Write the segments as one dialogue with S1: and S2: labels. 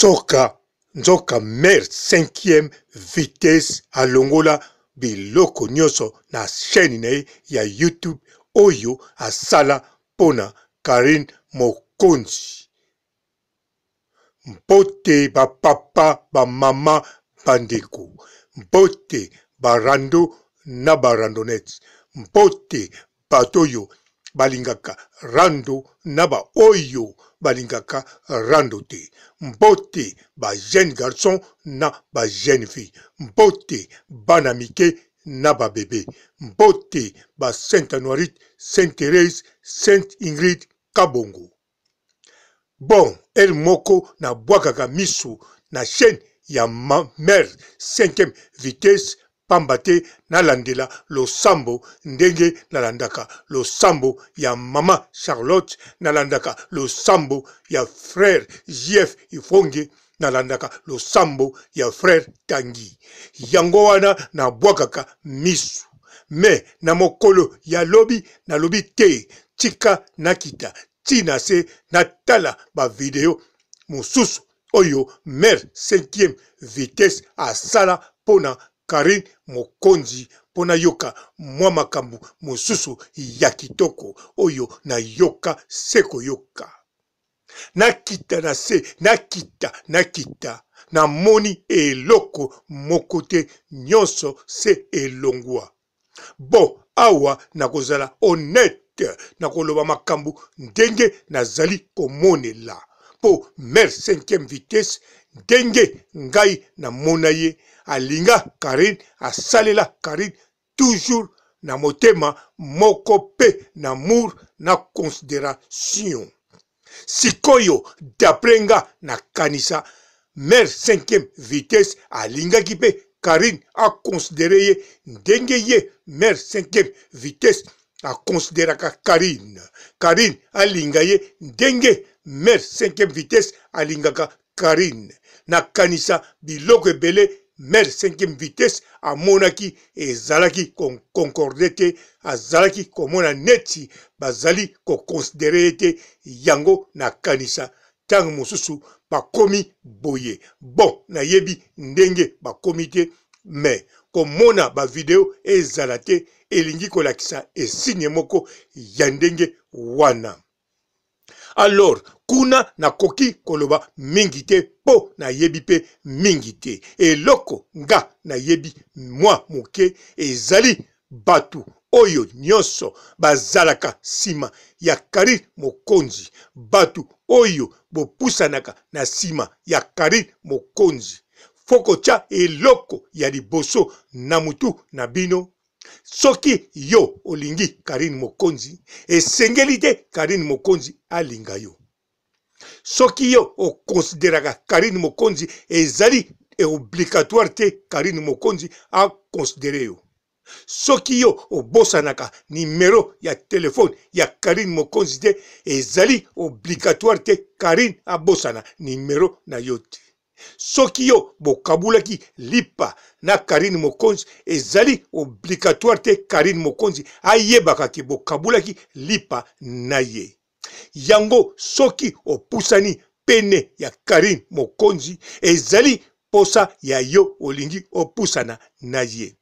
S1: tsoka nzoka mer 5e vitese alongola biloko nyonso na chaîne na ye ya youtube oyo asala mpona karine mokonzi mbote bapapa bamama bandeko mbote barando na barandonete mbote bato oyo balingaka rando na baoyo balingaka rando te mbote bajeune garçon na bajeune fille mbote bana mike na babebe mbote ba sainte anoirite sainte therese sainte ingrid kabongo bon ele moko nabwakaka miso na chaîne ya ma mare cinquième vitesse pamba te nalandela losambo ndenge nalandaka losambo ya mama charlotte nalandaka losambo ya frère jf ifonge nalandaka losambo ya frère tangi yango wana nabwakaka misu me na mokolo ya lobi nalobi te tika nakita ntina se natala bavideo mosusu oyo mare 5e vitese asala mpo na karin mokonzi mpo nayoka mwa makambo mosusu ya kitoko oyo nayoka se koyoka nakita na se nakita nakita namoni eloko moko te nyonso se elongwa bo awa nakozala honete nakoloba makambo ndenge nazali komonela mpo mer 5e vitese ndenge ngai namona ye alinga karine asalela karine toujours na motema moko mpe namour na considération sikoyo dapre nga nakanisa mer 5e vitese alingaki mpe karine akonsidere ye ndenge ye mer 5e vitese akonsideraka karine karine alinga ye ndenge mere 5e vitese alingaka karine nakanisa biloko ebele mere 5e vitese amonaki ezalaki konkorde te azalaki komona neti bazali kokonsidere ye te yango nakanisa ntango mosusu bakomi boye bon nayebi ndenge bakomi te me komona bavideo ezala te elingi kolakisa esine moko ya ndenge wana alors kuna nakoki koloba mingi te mpo nayebi mpe mingi te eloko nga nayebi mwa moke ezali bato oyo nyonso bazalaka nsima ya karir mokonzi bato oyo bopusanaka na nsima ya karir mokonzi fokotya eloko ya liboso na mutu na bino soki yo olingi karine mokonzi esengeli te karine mokonzi alinga yo soki yo okonsideraka karine mokonzi ezali obligatoire te karine mokonzi akonsidere yo soki yo obosanaka nimero ya telefone ya karine mokonzi te ezali obligatoire te karine abosana nimero na yo te soki yo bokabulaki lipa na karine mokonzi ezali obligatoire te karine mokonzi ayebaka ke bokabulaki lipa na ye yango soki opusani pene ya karine mokonzi ezali mposa ya yo olingi opusana na ye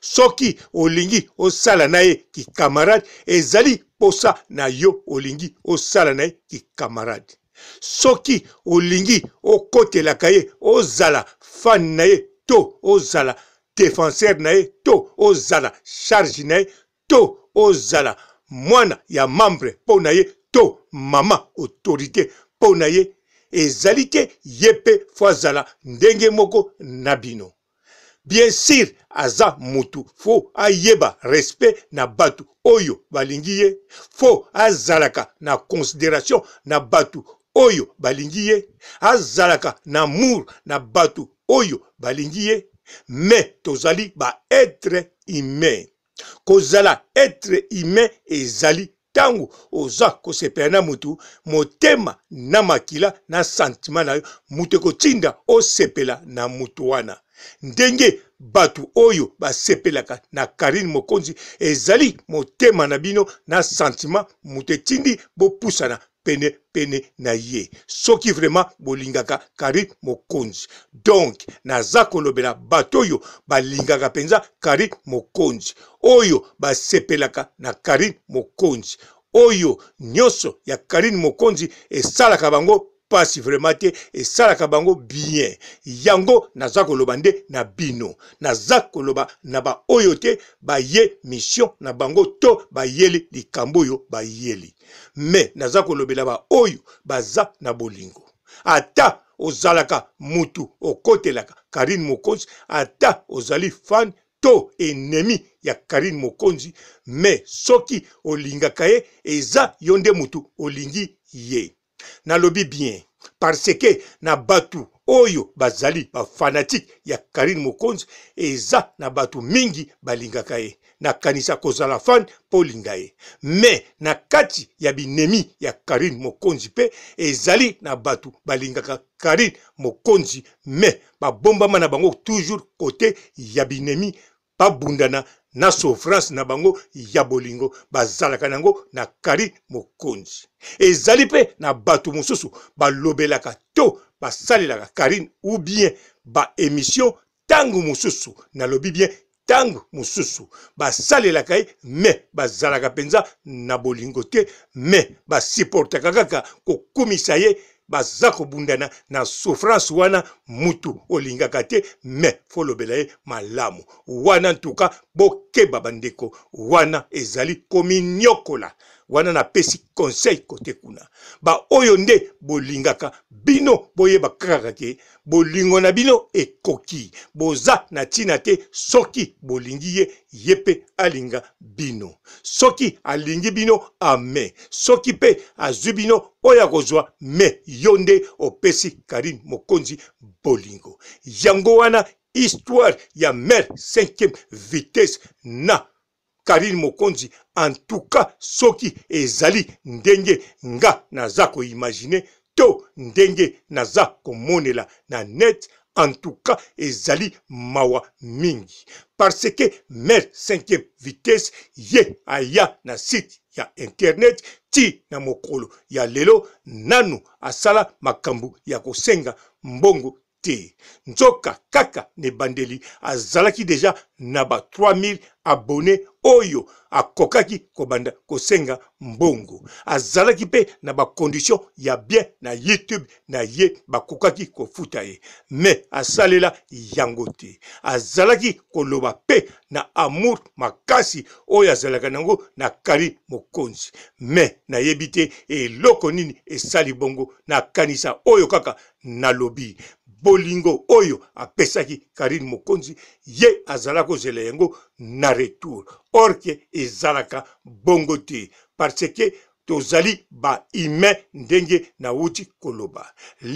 S1: soki olingi osala na ye kikamarade ezali mposa na yo olingi osala na ye kikamarade soki olingi okotelaka ye ozala fane na ye to ozala defenseur na ye to ozala charge na ye to ozala mwana ya membre mpo na ye to mama autorité mpo na ye ezali te ye mpe fo azala ndenge moko na bino bien sur aza motu fo ayeba respect na bato oyo balingi ye fo azalaka na considération na bato oyo balingi ye azalaka na mur na bato oyo balingi ye me tozali baetre humain kozala etre humain ezali ntango oza kosepela na motu motema na makila na santima na yo motu ekotinda osepela na motu wana ndenge bato oyo basepelaka na karine mokonzi ezali motema na bino na santima moto etindi bopusana pene pene na ye soki vraiment bolingaka karim mokonzi donc naza kolobela bato oyo balingaka mpenza karim mokonzi oyo basepelaka na karim mokonzi oyo nyonso ya karim mokonzi esalaka bango pasi vraiment te esalaka bango bien yango naza koloba nde na bino naza koloba na baoyo te baye mission na bango to bayeli likambo oyo bayeli me naza kolobela baoyo baza na bolingo ata ozalaka mutu okotelaka karine mokonzi ata ozali fan to enemi ya karine mokonzi me soki olingaka ye eza yo nde mutu olingi ye nalobi bien parce ke na bato oyo bazali bafanatike ya karine mokonzi eza na bato mingi balingaka ye nakanisa kozala fane mpo linga ye me na kati ya binemi ya karine mokonzi mpe ezali na bato balingaka karine mokonzi me babombama na bango toujours kote ya binemi babundana na souffrance na bango ya bolingo bazalaka na yango na kari mokonzi ezali mpe na bato mosusu balobelaka to basalelaka karine ou bien baémission ntango mosusu nalobi bien ntango mosusu basalelaka ye me bazalaka mpenza na bolingo te me basiportaka kaka kokumisa ye baza kobundana na souffrance wana mutu olingaka te me folobela ye malamu wana ntuka bokeba bandeko wana ezali kominiokola wana napesi conseil kote kuna baoyo nde bolingaka bino boyeba kaka ke bolingo na bino ekoki boza na ntina te soki bolingi ye ye mpe alinga bino soki alingi bino ame soki mpe azwi bino oyo akozwa me yo nde opesi karine mokonzi bolingo yango wana histoire ya mare 5e vitese na karine mokonzi en tout cas soki ezali ndenge nga naza koimagine to ndenge naza komonela na net en tout cas ezali mawa mingi parce que mare 5e vitesse ye aya na site ya internet ti na mokolo ya lelo nanu asala makambo ya kosenga mbongo te nzoka kaka na ebandeli azalaki deja na ba 3000 abone oyo akokaki kobanda kosenga mbongo azalaki mpe na bakondition ya bien na youtube na ye bakokaki kofuta ye me asalela yango te azalaki koloba mpe na amour makasi oyo azalaka nango na kari mokonzi me nayebi te eloko nini esali bongo nakanisa oyo kaka nalobi bolingo oyo apesaki karine mokonzi ye azala kozela yango na retour orke ezalaka bongo te parce ke tozali bahumain ndenge nawuti koloba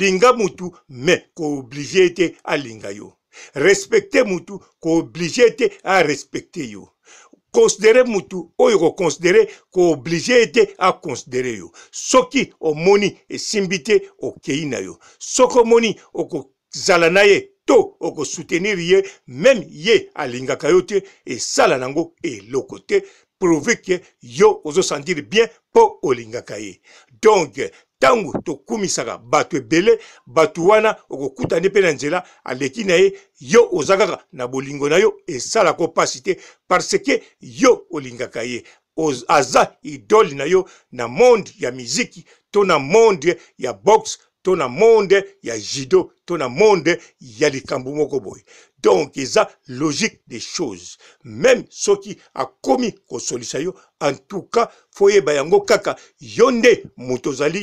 S1: linga mutu me kooblige ete alinga yo respecte mutu kooblige ete arespecte yo konsidere mutu oyo kokonsidere kooblige ete akonsidere yo soki omoni esimbi te okei na yo soki omoni oko ozala na ye to okosoutenir ye meme ye alingaka yo te esala nango eloko te prouve ke yo ozosentir bien mpo olingaka ye donc ntango tokumisaka bato ebele bato wana okokutani mpe na nzela aleki na ye yo oza kaka na bolingo na yo esalaka mpasi te parce ke yo olingaka ye aza idole na yo na monde ya miziki to na monde ya boxe to na monde ya judo to na monde ya likambo moko boye donc eza logique des choses même soki akomi kosolisa yo en tout cas foyeba yango kaka yo nde moto ozali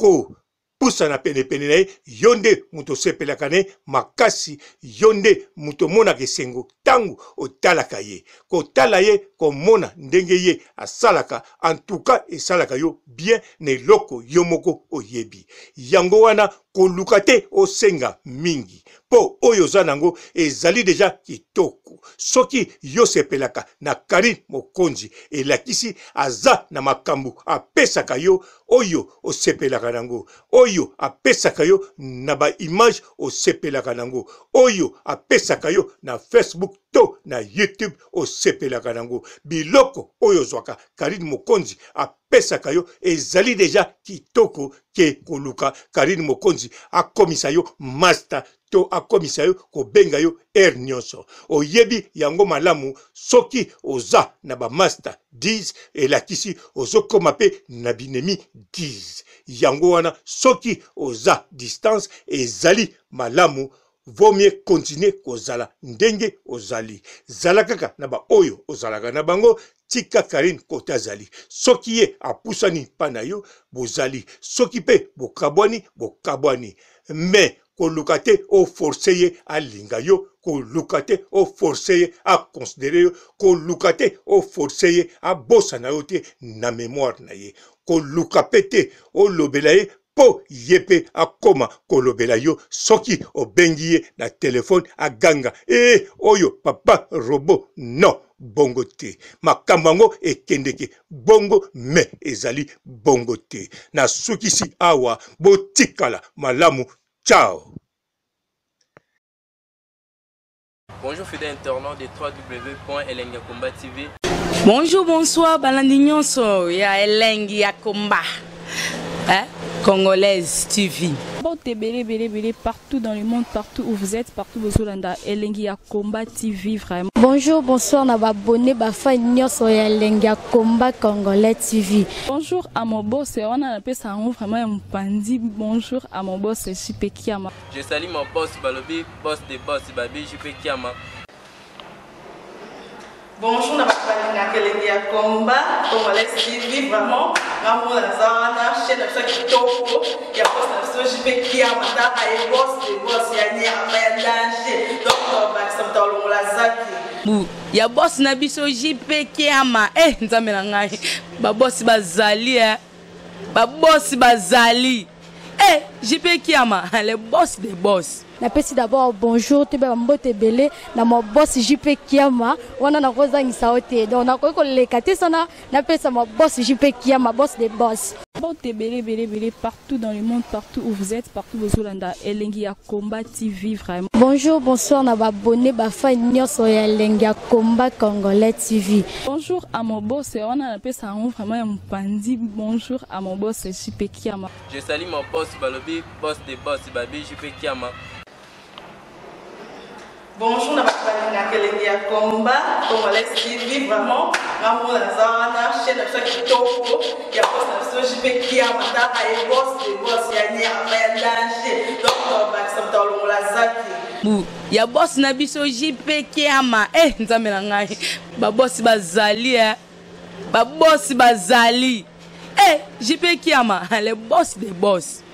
S1: ko pusana penepene na ye yo nde moto osepelaka na ye makasi yo nde moto omonaka esengo ntango otalaka ye kotala ye komona ndenge ye asalaka antuka esalaka yo bien na eloko yo moko oyebi yango wana koluka te osenga mingi mpo oyo oza nango ezali deja kitoko soki yo sepelaka na karine mokonzi elakisi aza na makambo apesaka yo oyo osepelaka nango oyo oyo apesaka yo na baimage osepelaka nango oyo apesaka yo na facebook to na youtube osepelaka nango biloko oyo ozwaka karine mokonzi apesaka yo ezali deja kitoko ke koluka karine mokonzi akomisa yo master to akomisa yo kobenga yo ere nyonso oyebi yango malamu soki oza na bamaster 10 elakisi ozokoma mpe na binemi 10 yango wana soki oza distance ezali malamu vaut mieux continue kozala ndenge ozali zala kaka na baoyo ozalaka na bango tika karine kota azali soki ye apusani mpa na yo bozali soki mpe bokabwani bokabwani me koluka te oforce ye alinga yo koluka te oforce ye akonsidere yo koluka te oforce ye abosana yo te na memoire na ye koluka mpe te olobela ye mpo ye mpe akoma kolobela yo soki obengi ye na telefone aganga e oyo papa robo no bongo te makambo yango ekendeki bongo me ezali bongo te nasukisi awa botikala malamu ciao Bonjour fidèle internaute de www.elengakomba TV. Bonjour, bonsoir, balandi nyonso ya Elengi ya Komba. Hein? Congolaise TV. Partout dans le monde, partout où vous êtes, partout vous Elengi à Combat TV vraiment. Bonjour, bonsoir, a abonné bafa nyonso Combat Congolais TV. Bonjour à mon boss, on a appelé ça vraiment mpandi. Bonjour à mon boss, suis Pekiama. Je salue mon boss Balobi, boss de boss Babi suis Pekiama. bonjour na bato balinga kelenge ya komba congolais tv vraiment ngamona naza wana chaine na biso ya kitoko ya bose na biso jipe kiamataka ye bose de bose ya nyama ya danger donc bakisa moto alongola zaki ya bosi na biso jipe kiama e eh, nzambe na ngai babosi bazali e eh, babosi bazali e JP Kiyama, le boss des boss. napesi d'abord bonjour boss mbote ebele na mabosi ju mpe kiama wana nakozangisa yo te donc nakoki koleka te sana napesa boss ju mpe kiama bosi boss bosi bote belé, belé, belé, partout dans le monde partout où vous êtes partout bozolanda elengi ya combat tv vraiment bonjour bonsoir na babone bafani nyonso ya elengi ya combat congolais tv bonjour à mon boss, mobose wana napesa yango vraiment ya bonjour à mon boss, mpe kiama je mon mobose balobi babi boss de boss babi jupe kiama bonjour na bato balinga kelenge ya komba congolais tv vraiment ngambo naza wana chaine na biso ya kitoko ya bos na biso jupe kiama taka ye bos de bos ya nyama ya danger donc bakisa moto alongola zaki ya bosi na biso jp kiama e eh, nzambe na ngai babosi bazali e eh. babosi bazali e eh, jp kiama le boss de boss